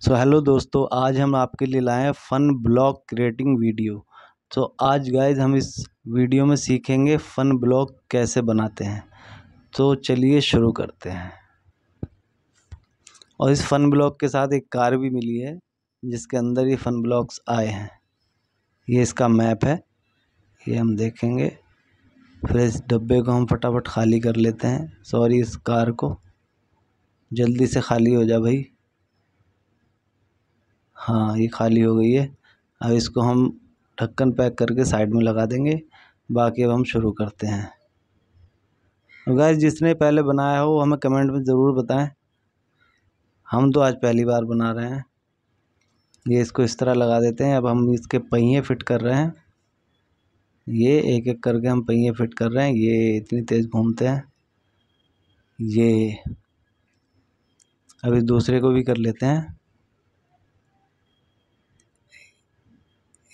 so hello दोस्तों आज हम आपके लिए लाए हैं फ़न ब्लॉग क्रिएटिंग वीडियो तो आज गाइज हम इस वीडियो में सीखेंगे फ़न ब्लॉग कैसे बनाते हैं तो चलिए शुरू करते हैं और इस फ़न ब्लॉग के साथ एक कार भी मिली है जिसके अंदर ये फ़न ब्लॉग्स आए हैं ये इसका मैप है ये हम देखेंगे फिर इस डब्बे को हम फटाफट खाली कर लेते हैं सॉरी इस कार को जल्दी से खाली हो जा भाई हाँ ये खाली हो गई है अब इसको हम ढक्कन पैक करके साइड में लगा देंगे बाकी अब हम शुरू करते हैं गाइस जिसने पहले बनाया हो वो हमें कमेंट में ज़रूर बताएं हम तो आज पहली बार बना रहे हैं ये इसको इस तरह लगा देते हैं अब हम इसके पहिए फिट कर रहे हैं ये एक एक करके हम पहिए फिट कर रहे हैं ये इतनी तेज़ घूमते हैं ये अभी दूसरे को भी कर लेते हैं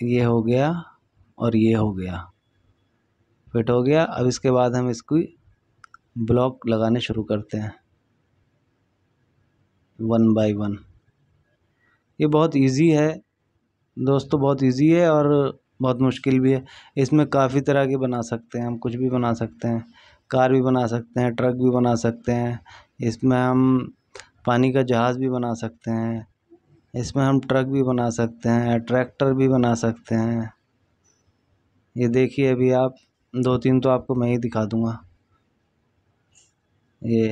ये हो गया और ये हो गया फिट हो गया अब इसके बाद हम इसकी ब्लॉक लगाने शुरू करते हैं वन बाय वन ये बहुत इजी है दोस्तों बहुत इजी है और बहुत मुश्किल भी है इसमें काफ़ी तरह के बना सकते हैं हम कुछ भी बना सकते हैं कार भी बना सकते हैं ट्रक भी बना सकते हैं इसमें हम पानी का जहाज़ भी बना सकते हैं इसमें हम ट्रक भी बना सकते हैं ट्रैक्टर भी बना सकते हैं ये देखिए अभी आप दो तीन तो आपको मैं ही दिखा दूँगा ये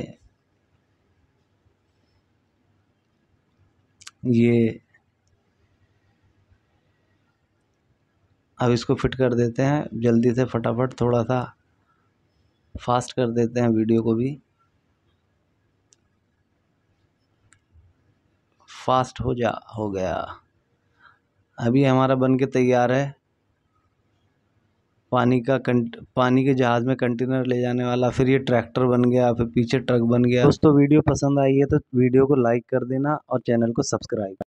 ये अब इसको फिट कर देते हैं जल्दी से फटाफट थोड़ा सा फास्ट कर देते हैं वीडियो को भी फास्ट हो जा हो गया अभी हमारा बन के तैयार है पानी का कंट पानी के जहाज़ में कंटेनर ले जाने वाला फिर ये ट्रैक्टर बन गया फिर पीछे ट्रक बन गया दोस्तों वीडियो पसंद आई है तो वीडियो को लाइक कर देना और चैनल को सब्सक्राइब